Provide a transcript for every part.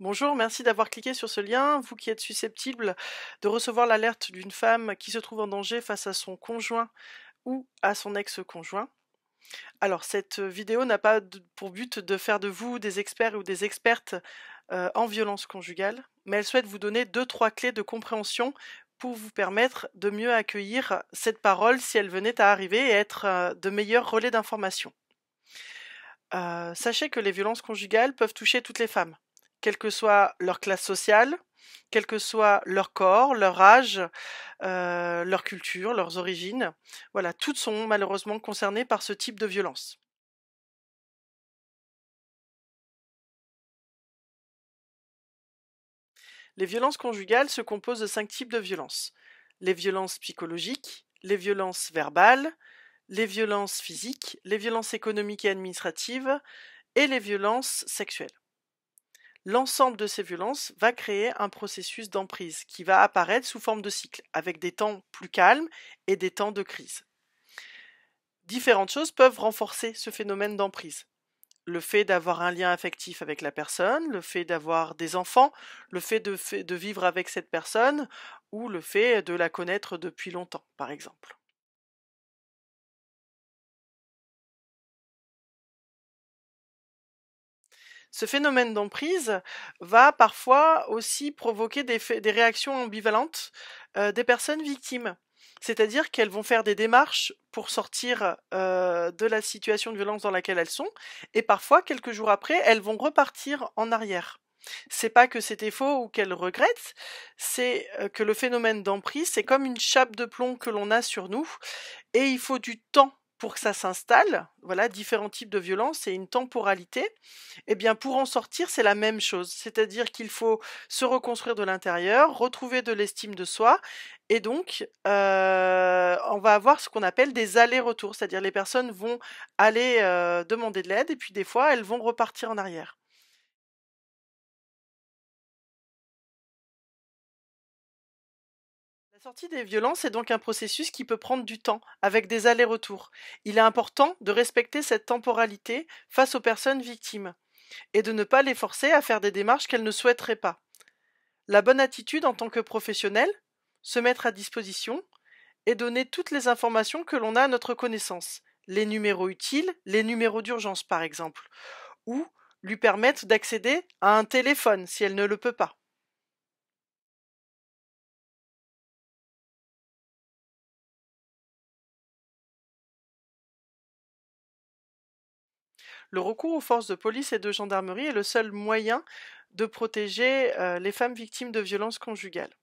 Bonjour, merci d'avoir cliqué sur ce lien. Vous qui êtes susceptible de recevoir l'alerte d'une femme qui se trouve en danger face à son conjoint ou à son ex-conjoint. Alors, cette vidéo n'a pas pour but de faire de vous des experts ou des expertes euh, en violence conjugale, mais elle souhaite vous donner deux, trois clés de compréhension pour vous permettre de mieux accueillir cette parole si elle venait à arriver et être euh, de meilleurs relais d'information. Euh, sachez que les violences conjugales peuvent toucher toutes les femmes quelle que soit leur classe sociale, quel que soit leur corps, leur âge, euh, leur culture, leurs origines. Voilà, toutes sont malheureusement concernées par ce type de violence. Les violences conjugales se composent de cinq types de violences. Les violences psychologiques, les violences verbales, les violences physiques, les violences économiques et administratives et les violences sexuelles l'ensemble de ces violences va créer un processus d'emprise qui va apparaître sous forme de cycle, avec des temps plus calmes et des temps de crise. Différentes choses peuvent renforcer ce phénomène d'emprise. Le fait d'avoir un lien affectif avec la personne, le fait d'avoir des enfants, le fait de, de vivre avec cette personne ou le fait de la connaître depuis longtemps, par exemple. Ce phénomène d'emprise va parfois aussi provoquer des, réactions ambivalentes euh, des personnes victimes. C'est-à-dire qu'elles vont faire des démarches pour sortir euh, de la situation de violence dans laquelle elles sont, et parfois, quelques jours après, elles vont repartir en arrière. C'est pas que c'était faux ou qu'elles regrettent, c'est euh, que le phénomène d'emprise, c'est comme une chape de plomb que l'on a sur nous, et il faut du temps pour que ça s'installe, voilà, différents types de violences et une temporalité, eh bien pour en sortir, c'est la même chose. C'est-à-dire qu'il faut se reconstruire de l'intérieur, retrouver de l'estime de soi, et donc euh, on va avoir ce qu'on appelle des allers-retours, c'est-à-dire les personnes vont aller euh, demander de l'aide, et puis des fois elles vont repartir en arrière. La sortie des violences est donc un processus qui peut prendre du temps, avec des allers-retours. Il est important de respecter cette temporalité face aux personnes victimes, et de ne pas les forcer à faire des démarches qu'elles ne souhaiteraient pas. La bonne attitude en tant que professionnel, se mettre à disposition, et donner toutes les informations que l'on a à notre connaissance, les numéros utiles, les numéros d'urgence par exemple, ou lui permettre d'accéder à un téléphone si elle ne le peut pas. le recours aux forces de police et de gendarmerie est le seul moyen de protéger euh, les femmes victimes de violences conjugales.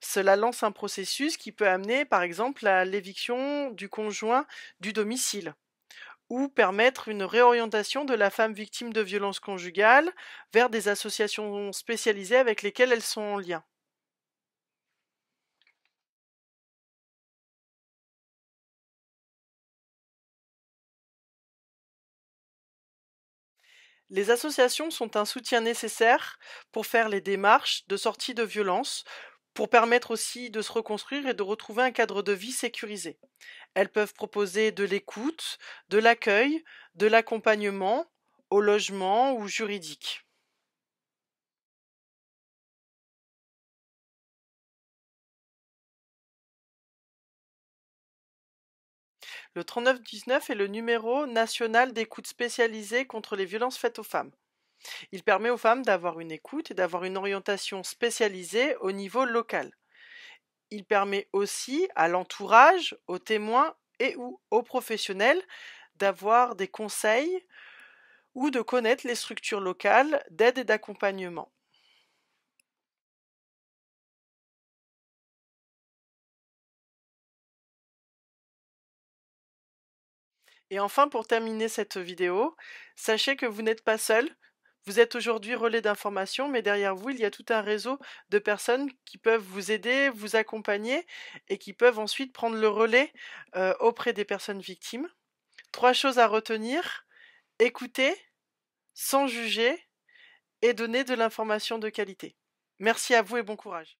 Cela lance un processus qui peut amener, par exemple, à l'éviction du conjoint du domicile ou permettre une réorientation de la femme victime de violences conjugales vers des associations spécialisées avec lesquelles elles sont en lien. Les associations sont un soutien nécessaire pour faire les démarches de sortie de violence, pour permettre aussi de se reconstruire et de retrouver un cadre de vie sécurisé. Elles peuvent proposer de l'écoute, de l'accueil, de l'accompagnement au logement ou juridique. Le 3919 est le numéro national d'écoute spécialisée contre les violences faites aux femmes. Il permet aux femmes d'avoir une écoute et d'avoir une orientation spécialisée au niveau local. Il permet aussi à l'entourage, aux témoins et aux professionnels d'avoir des conseils ou de connaître les structures locales d'aide et d'accompagnement. Et enfin, pour terminer cette vidéo, sachez que vous n'êtes pas seul. Vous êtes aujourd'hui relais d'information, mais derrière vous, il y a tout un réseau de personnes qui peuvent vous aider, vous accompagner et qui peuvent ensuite prendre le relais euh, auprès des personnes victimes. Trois choses à retenir. Écouter, sans juger et donner de l'information de qualité. Merci à vous et bon courage.